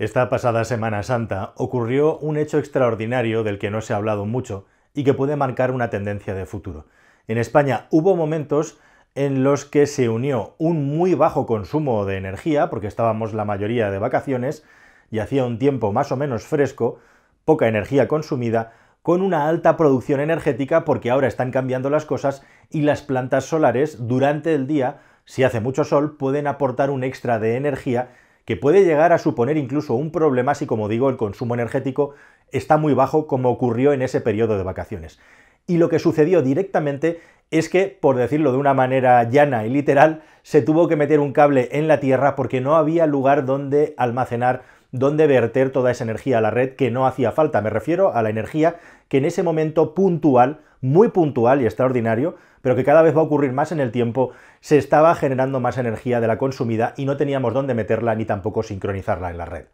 Esta pasada Semana Santa ocurrió un hecho extraordinario del que no se ha hablado mucho y que puede marcar una tendencia de futuro. En España hubo momentos en los que se unió un muy bajo consumo de energía, porque estábamos la mayoría de vacaciones, y hacía un tiempo más o menos fresco, poca energía consumida, con una alta producción energética porque ahora están cambiando las cosas y las plantas solares durante el día, si hace mucho sol, pueden aportar un extra de energía que puede llegar a suponer incluso un problema si, como digo, el consumo energético está muy bajo como ocurrió en ese periodo de vacaciones. Y lo que sucedió directamente es que, por decirlo de una manera llana y literal, se tuvo que meter un cable en la tierra porque no había lugar donde almacenar, donde verter toda esa energía a la red que no hacía falta. Me refiero a la energía que en ese momento puntual muy puntual y extraordinario, pero que cada vez va a ocurrir más en el tiempo, se estaba generando más energía de la consumida y no teníamos dónde meterla ni tampoco sincronizarla en la red.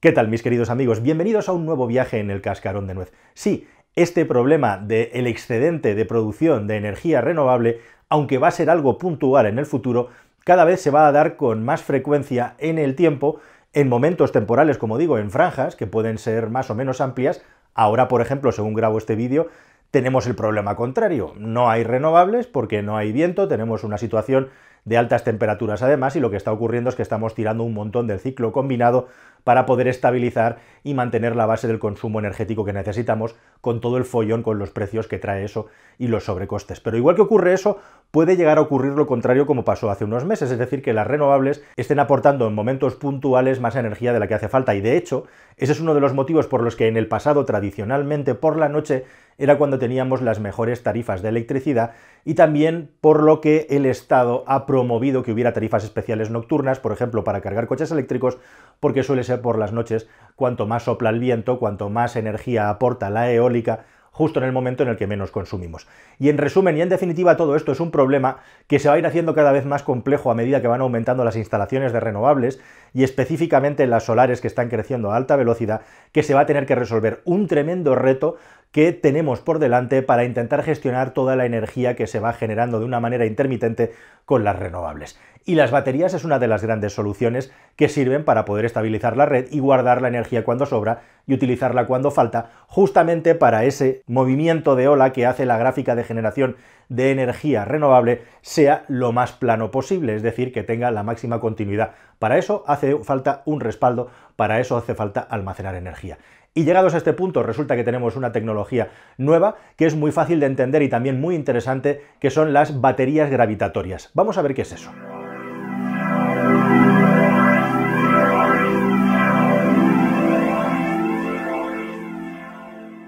¿Qué tal, mis queridos amigos? Bienvenidos a un nuevo viaje en el cascarón de nuez. Sí, este problema del excedente de producción de energía renovable, aunque va a ser algo puntual en el futuro, cada vez se va a dar con más frecuencia en el tiempo, en momentos temporales, como digo, en franjas, que pueden ser más o menos amplias. Ahora, por ejemplo, según grabo este vídeo, tenemos el problema contrario. No hay renovables porque no hay viento, tenemos una situación de altas temperaturas además y lo que está ocurriendo es que estamos tirando un montón del ciclo combinado para poder estabilizar y mantener la base del consumo energético que necesitamos con todo el follón, con los precios que trae eso y los sobrecostes. Pero igual que ocurre eso, puede llegar a ocurrir lo contrario como pasó hace unos meses, es decir, que las renovables estén aportando en momentos puntuales más energía de la que hace falta y de hecho, ese es uno de los motivos por los que en el pasado tradicionalmente por la noche era cuando teníamos las mejores tarifas de electricidad y también por lo que el Estado ha promovido que hubiera tarifas especiales nocturnas, por ejemplo, para cargar coches eléctricos, porque suele ser por las noches, cuanto más sopla el viento, cuanto más energía aporta la eólica, justo en el momento en el que menos consumimos. Y en resumen y en definitiva todo esto es un problema que se va a ir haciendo cada vez más complejo a medida que van aumentando las instalaciones de renovables y específicamente las solares que están creciendo a alta velocidad, que se va a tener que resolver un tremendo reto que tenemos por delante para intentar gestionar toda la energía que se va generando de una manera intermitente con las renovables. Y las baterías es una de las grandes soluciones que sirven para poder estabilizar la red y guardar la energía cuando sobra y utilizarla cuando falta, justamente para ese movimiento de ola que hace la gráfica de generación de energía renovable sea lo más plano posible, es decir, que tenga la máxima continuidad. Para eso hace falta un respaldo, para eso hace falta almacenar energía. Y llegados a este punto, resulta que tenemos una tecnología nueva que es muy fácil de entender y también muy interesante, que son las baterías gravitatorias. Vamos a ver qué es eso.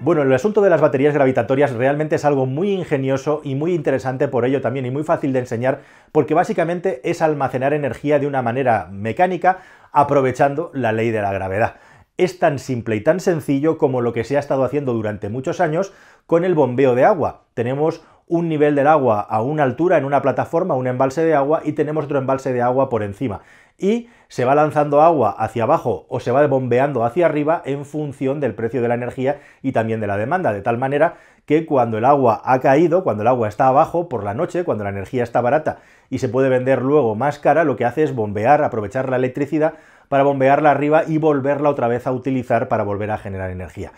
Bueno, el asunto de las baterías gravitatorias realmente es algo muy ingenioso y muy interesante por ello también y muy fácil de enseñar porque básicamente es almacenar energía de una manera mecánica aprovechando la ley de la gravedad es tan simple y tan sencillo como lo que se ha estado haciendo durante muchos años con el bombeo de agua. Tenemos un nivel del agua a una altura en una plataforma, un embalse de agua, y tenemos otro embalse de agua por encima. Y se va lanzando agua hacia abajo o se va bombeando hacia arriba en función del precio de la energía y también de la demanda, de tal manera que cuando el agua ha caído, cuando el agua está abajo por la noche, cuando la energía está barata y se puede vender luego más cara, lo que hace es bombear, aprovechar la electricidad para bombearla arriba y volverla otra vez a utilizar para volver a generar energía.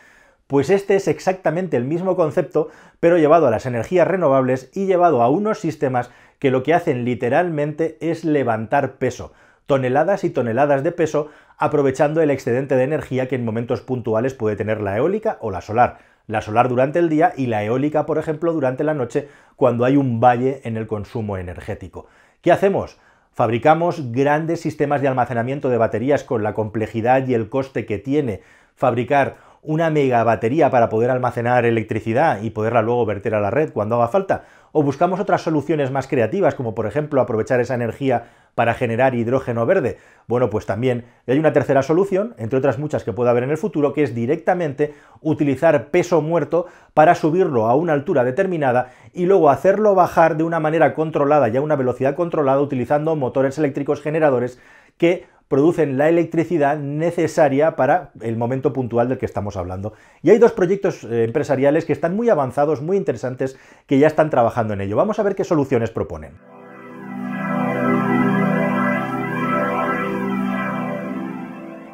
Pues este es exactamente el mismo concepto, pero llevado a las energías renovables y llevado a unos sistemas que lo que hacen literalmente es levantar peso, toneladas y toneladas de peso, aprovechando el excedente de energía que en momentos puntuales puede tener la eólica o la solar. La solar durante el día y la eólica, por ejemplo, durante la noche, cuando hay un valle en el consumo energético. ¿Qué hacemos? Fabricamos grandes sistemas de almacenamiento de baterías con la complejidad y el coste que tiene fabricar una mega batería para poder almacenar electricidad y poderla luego verter a la red cuando haga falta o buscamos otras soluciones más creativas, como por ejemplo aprovechar esa energía para generar hidrógeno verde. Bueno, pues también hay una tercera solución, entre otras muchas que pueda haber en el futuro, que es directamente utilizar peso muerto para subirlo a una altura determinada y luego hacerlo bajar de una manera controlada y a una velocidad controlada utilizando motores eléctricos generadores que producen la electricidad necesaria para el momento puntual del que estamos hablando. Y hay dos proyectos eh, empresariales que están muy avanzados, muy interesantes, que ya están trabajando en ello. Vamos a ver qué soluciones proponen.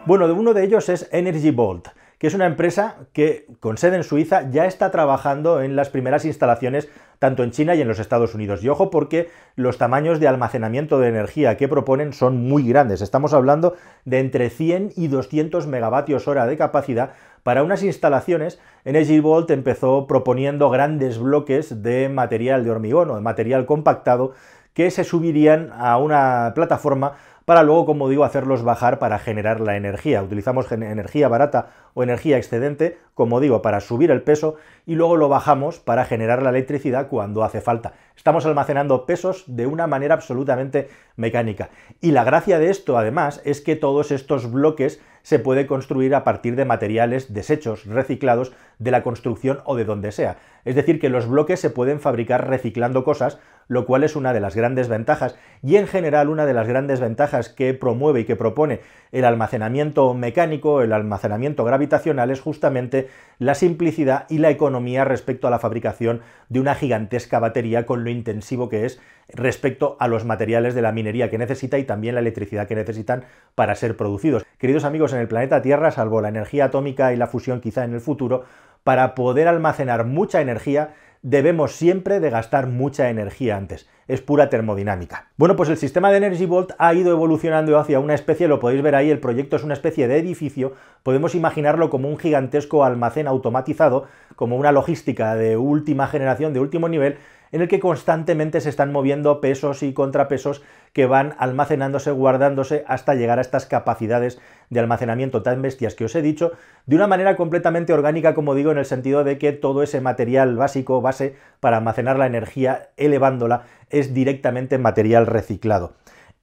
Bueno, uno de ellos es Energy Bolt que es una empresa que con sede en Suiza ya está trabajando en las primeras instalaciones tanto en China y en los Estados Unidos. Y ojo porque los tamaños de almacenamiento de energía que proponen son muy grandes. Estamos hablando de entre 100 y 200 megavatios hora de capacidad para unas instalaciones, Energy Vault empezó proponiendo grandes bloques de material de hormigón o de material compactado que se subirían a una plataforma para luego, como digo, hacerlos bajar para generar la energía. Utilizamos energía barata o energía excedente, como digo, para subir el peso y luego lo bajamos para generar la electricidad cuando hace falta. Estamos almacenando pesos de una manera absolutamente mecánica. Y la gracia de esto, además, es que todos estos bloques se puede construir a partir de materiales desechos, reciclados de la construcción o de donde sea. Es decir, que los bloques se pueden fabricar reciclando cosas lo cual es una de las grandes ventajas y en general una de las grandes ventajas que promueve y que propone el almacenamiento mecánico, el almacenamiento gravitacional es justamente la simplicidad y la economía respecto a la fabricación de una gigantesca batería con lo intensivo que es respecto a los materiales de la minería que necesita y también la electricidad que necesitan para ser producidos. Queridos amigos, en el planeta Tierra, salvo la energía atómica y la fusión quizá en el futuro, para poder almacenar mucha energía debemos siempre de gastar mucha energía antes. Es pura termodinámica. Bueno, pues el sistema de Energy Vault ha ido evolucionando hacia una especie, lo podéis ver ahí, el proyecto es una especie de edificio, podemos imaginarlo como un gigantesco almacén automatizado, como una logística de última generación, de último nivel, en el que constantemente se están moviendo pesos y contrapesos que van almacenándose, guardándose hasta llegar a estas capacidades de almacenamiento tan bestias que os he dicho, de una manera completamente orgánica, como digo, en el sentido de que todo ese material básico, base para almacenar la energía, elevándola, es directamente material reciclado.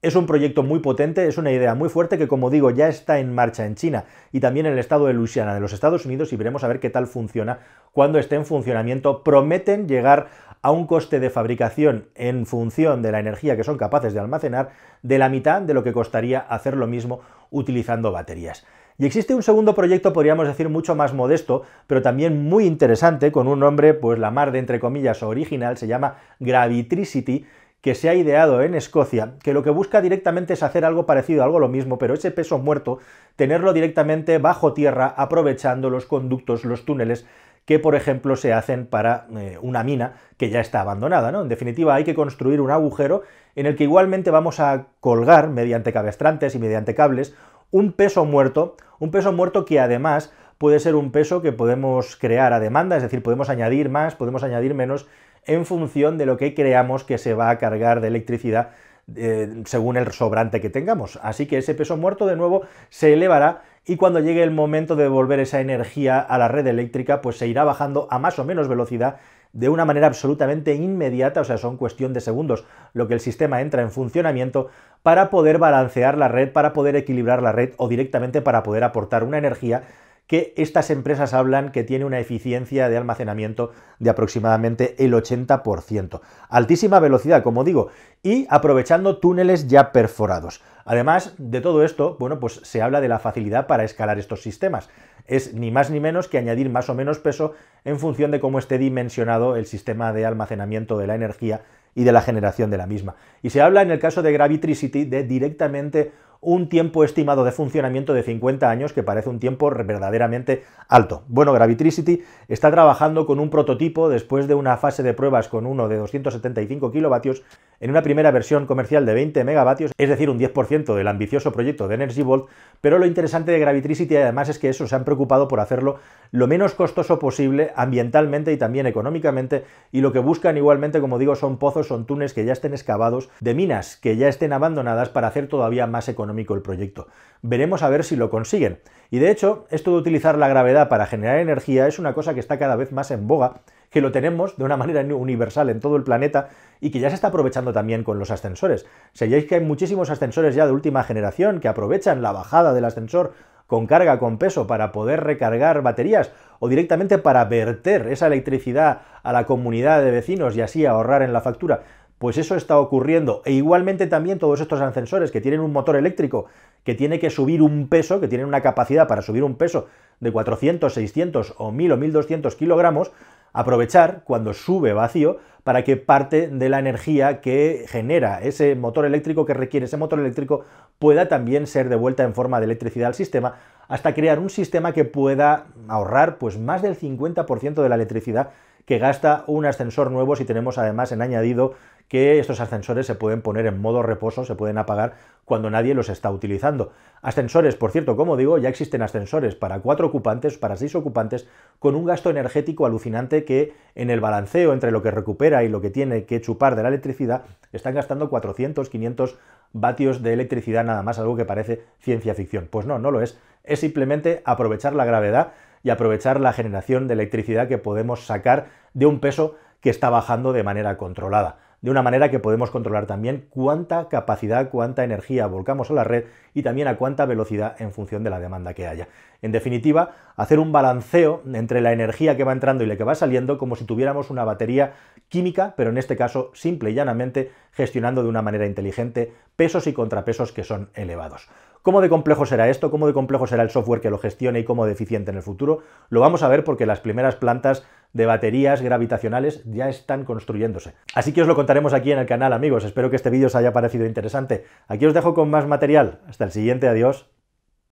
Es un proyecto muy potente, es una idea muy fuerte que, como digo, ya está en marcha en China y también en el estado de Luisiana de los Estados Unidos y veremos a ver qué tal funciona cuando esté en funcionamiento. Prometen llegar a un coste de fabricación en función de la energía que son capaces de almacenar de la mitad de lo que costaría hacer lo mismo utilizando baterías. Y existe un segundo proyecto, podríamos decir, mucho más modesto, pero también muy interesante, con un nombre, pues la mar de entre comillas original, se llama Gravitricity, que se ha ideado en Escocia, que lo que busca directamente es hacer algo parecido, algo lo mismo, pero ese peso muerto, tenerlo directamente bajo tierra, aprovechando los conductos, los túneles que, por ejemplo, se hacen para eh, una mina que ya está abandonada. ¿no? En definitiva, hay que construir un agujero en el que igualmente vamos a colgar, mediante cabestrantes y mediante cables, un peso muerto, un peso muerto que además puede ser un peso que podemos crear a demanda, es decir, podemos añadir más, podemos añadir menos, en función de lo que creamos que se va a cargar de electricidad eh, según el sobrante que tengamos. Así que ese peso muerto de nuevo se elevará y cuando llegue el momento de devolver esa energía a la red eléctrica, pues se irá bajando a más o menos velocidad de una manera absolutamente inmediata, o sea, son cuestión de segundos lo que el sistema entra en funcionamiento para poder balancear la red, para poder equilibrar la red o directamente para poder aportar una energía que estas empresas hablan que tiene una eficiencia de almacenamiento de aproximadamente el 80%. Altísima velocidad, como digo, y aprovechando túneles ya perforados. Además de todo esto, bueno, pues se habla de la facilidad para escalar estos sistemas. Es ni más ni menos que añadir más o menos peso en función de cómo esté dimensionado el sistema de almacenamiento de la energía y de la generación de la misma. Y se habla en el caso de Gravitricity de directamente un tiempo estimado de funcionamiento de 50 años, que parece un tiempo verdaderamente alto. Bueno, Gravitricity está trabajando con un prototipo después de una fase de pruebas con uno de 275 kilovatios en una primera versión comercial de 20 megavatios, es decir, un 10% del ambicioso proyecto de Energy Vault, pero lo interesante de Gravitricity además es que eso se han preocupado por hacerlo lo menos costoso posible ambientalmente y también económicamente, y lo que buscan igualmente, como digo, son pozos, son túneles que ya estén excavados, de minas que ya estén abandonadas para hacer todavía más económico el proyecto. Veremos a ver si lo consiguen. Y de hecho, esto de utilizar la gravedad para generar energía es una cosa que está cada vez más en boga, que lo tenemos de una manera universal en todo el planeta y que ya se está aprovechando también con los ascensores. Sabéis que hay muchísimos ascensores ya de última generación que aprovechan la bajada del ascensor con carga, con peso, para poder recargar baterías o directamente para verter esa electricidad a la comunidad de vecinos y así ahorrar en la factura. Pues eso está ocurriendo. E igualmente también todos estos ascensores que tienen un motor eléctrico, que tiene que subir un peso, que tienen una capacidad para subir un peso de 400, 600 o 1000 o 1200 kilogramos, aprovechar cuando sube vacío para que parte de la energía que genera ese motor eléctrico que requiere ese motor eléctrico pueda también ser devuelta en forma de electricidad al sistema hasta crear un sistema que pueda ahorrar pues más del 50% de la electricidad que gasta un ascensor nuevo si tenemos además en añadido que estos ascensores se pueden poner en modo reposo, se pueden apagar cuando nadie los está utilizando. Ascensores, por cierto, como digo, ya existen ascensores para cuatro ocupantes, para seis ocupantes, con un gasto energético alucinante que en el balanceo entre lo que recupera y lo que tiene que chupar de la electricidad, están gastando 400, 500 vatios de electricidad nada más, algo que parece ciencia ficción. Pues no, no lo es. Es simplemente aprovechar la gravedad y aprovechar la generación de electricidad que podemos sacar de un peso que está bajando de manera controlada de una manera que podemos controlar también cuánta capacidad, cuánta energía volcamos a la red y también a cuánta velocidad en función de la demanda que haya. En definitiva, hacer un balanceo entre la energía que va entrando y la que va saliendo como si tuviéramos una batería química, pero en este caso simple y llanamente gestionando de una manera inteligente pesos y contrapesos que son elevados. ¿Cómo de complejo será esto? ¿Cómo de complejo será el software que lo gestione y cómo de eficiente en el futuro? Lo vamos a ver porque las primeras plantas de baterías gravitacionales ya están construyéndose. Así que os lo contaremos aquí en el canal, amigos. Espero que este vídeo os haya parecido interesante. Aquí os dejo con más material. Hasta el siguiente, adiós.